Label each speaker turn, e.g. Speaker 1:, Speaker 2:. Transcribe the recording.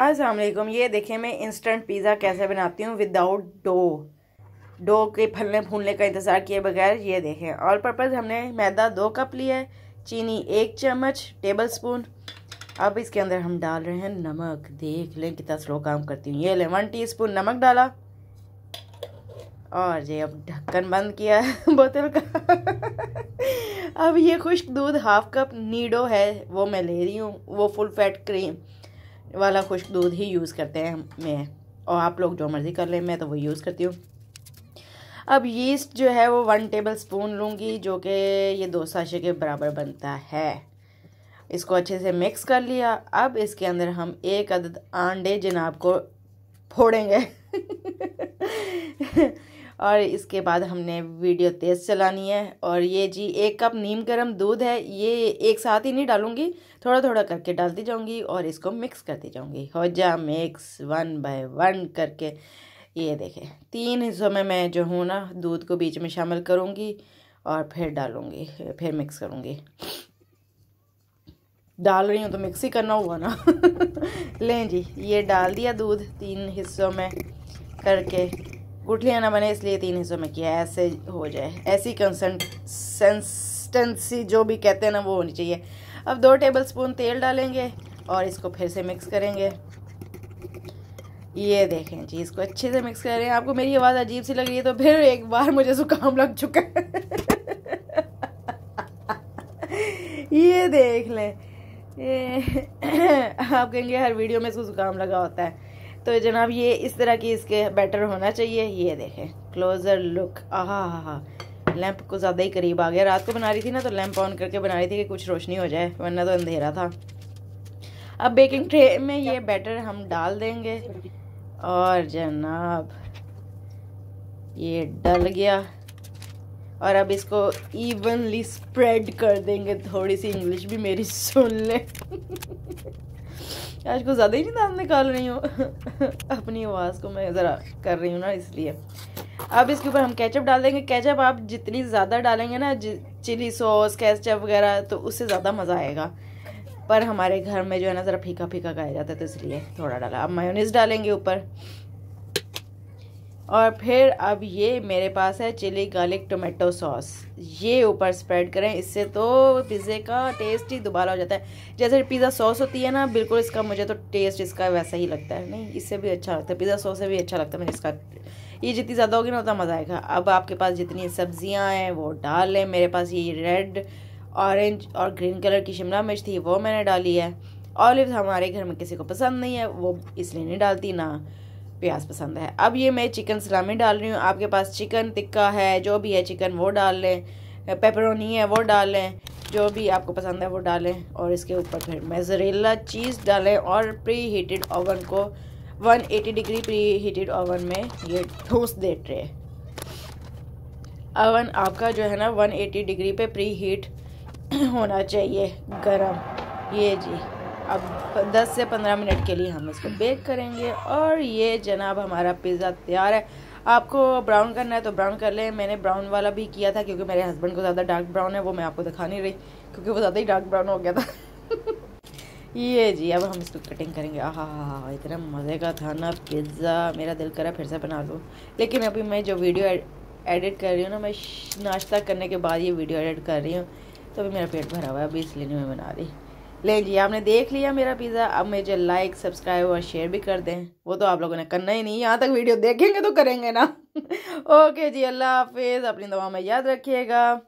Speaker 1: असलकुम ये देखें मैं इंस्टेंट पिज़्ज़ा कैसे बनाती हूँ विदाउट डो डो के फलने फूलने का इंतज़ार किए बगैर ये देखें ऑल पर्पज़ हमने मैदा दो कप लिया है चीनी एक चम्मच टेबल स्पून अब इसके अंदर हम डाल रहे हैं नमक देख लें कितना स्लो काम करती हूँ ये लें वन टी स्पून नमक डाला और ये अब ढक्कन बंद किया है बोतल का अब ये खुश्क दूध हाफ कप नीडो है वो मैं ले रही हूँ वो फुल फैट क्रीम वाला खुश्क दूध ही यूज़ करते हैं मैं और आप लोग जो मर्ज़ी कर लें मैं तो वो यूज़ करती हूँ अब यीस्ट जो है वो वन टेबल स्पून लूँगी जो कि ये दो साशे के बराबर बनता है इसको अच्छे से मिक्स कर लिया अब इसके अंदर हम एक अदद आंडे जनाब को फोड़ेंगे और इसके बाद हमने वीडियो तेज़ चलानी है और ये जी एक कप नीम गर्म दूध है ये एक साथ ही नहीं डालूँगी थोड़ा थोड़ा करके डालती जाऊँगी और इसको मिक्स करती जाऊँगी हो जा मिक्स वन बाय वन करके ये देखें तीन हिस्सों में मैं जो हूँ ना दूध को बीच में शामिल करूँगी और फिर डालूँगी फिर मिक्स करूँगी डाल रही हूँ तो मिक्स ही करना हुआ ना लें जी ये डाल दिया दूध तीन हिस्सों में करके गुठलियाँ ना बने इसलिए तीन हिस्सों में किया ऐसे हो जाए ऐसी कंसिस्टेंसी जो भी कहते हैं ना वो होनी चाहिए अब दो टेबल स्पून तेल डालेंगे और इसको फिर से मिक्स करेंगे ये देखें जी इसको अच्छे से मिक्स करें आपको मेरी आवाज़ अजीब सी लग रही है तो फिर एक बार मुझे जुकाम लग चुका है ये देख लें आप कहेंगे हर वीडियो में इसको जुकाम लगा होता है तो जनाब ये इस तरह की इसके बैटर होना चाहिए ये देखें क्लोज़र लुक आ हा लैंप को ज़्यादा ही करीब आ गया रात को बना रही थी ना तो लैंप ऑन करके बना रही थी कि कुछ रोशनी हो जाए वरना तो अंधेरा था अब बेकिंग ट्रे में ये बैटर हम डाल देंगे और जनाब ये डल गया और अब इसको इवनली स्प्रेड कर देंगे थोड़ी सी इंग्लिश भी मेरी सुन ले आज को ज़्यादा ही नहीं दांत निकाल रही हूँ अपनी आवाज़ को मैं ज़रा कर रही हूँ ना इसलिए अब इसके ऊपर हम कैचअप डाल देंगे कैचअप आप जितनी ज़्यादा डालेंगे ना चिली सॉस कैचअप वगैरह तो उससे ज़्यादा मज़ा आएगा पर हमारे घर में जो है ना ज़रा फीका फीका खाया जाता है तो इसलिए थोड़ा डाला अब मायोनीस डालेंगे ऊपर और फिर अब ये मेरे पास है चिली गार्लिक टोमेटो सॉस ये ऊपर स्प्रेड करें इससे तो पिज़्ज़े का टेस्ट ही दोबारा हो जाता है जैसे पिज़्ज़ा सॉस होती है ना बिल्कुल इसका मुझे तो टेस्ट इसका वैसा ही लगता है नहीं इससे भी अच्छा लगता है पिज़्ज़ा सॉस से भी अच्छा लगता है मुझे इसका ये जितनी ज़्यादा होगी ना उतना मज़ा आएगा अब आपके पास जितनी सब्ज़ियाँ हैं वो डाल लें मेरे पास ये रेड ऑरेंज और ग्रीन कलर की शिमला मिर्च थी वो मैंने डाली है ऑलिव हमारे घर में किसी को पसंद नहीं है वो इसलिए नहीं डालती ना प्याज पसंद है अब ये मैं चिकन सलामी डाल रही हूँ आपके पास चिकन टिक्का है जो भी है चिकन वो डाल लें पेपरोनी है वो डाल लें जो भी आपको पसंद है वो डालें और इसके ऊपर फिर मेजरेला चीज़ डालें और प्री हीटेड ओवन को 180 डिग्री प्री हीटेड ओवन में ये ठूस दे ट्रे ओवन आपका जो है ना 180 डिग्री पे प्री हीट होना चाहिए गरम ये जी अब 10 से 15 मिनट के लिए हम इसको बेक करेंगे और ये जनाब हमारा पिज़्ज़ा तैयार है आपको ब्राउन करना है तो ब्राउन कर लें मैंने ब्राउन वाला भी किया था क्योंकि मेरे हस्बैंड को ज़्यादा डार्क ब्राउन है वो मैं आपको दिखा नहीं रही क्योंकि वो ज़्यादा ही डार्क ब्राउन हो गया था ये जी अब हम इसको कटिंग करेंगे आहा हा इतना मज़े का था ना पिज़्ज़ा मेरा दिल करा फिर से बना लूँ लेकिन अभी मैं जो वीडियो एडिट कर रही हूँ ना मैं नाश्ता करने के बाद ये वीडियो एडिट कर रही हूँ तो अभी मेरा पेट भरा हुआ है अभी इसलिए नहीं मैं बना रही ले जी आपने देख लिया मेरा पिज़्ज़ा अब मुझे लाइक सब्सक्राइब और शेयर भी कर दें वो तो आप लोगों ने करना ही नहीं यहाँ तक वीडियो देखेंगे तो करेंगे ना ओके जी अल्लाह हाफिज़ अपनी दवा में याद रखिएगा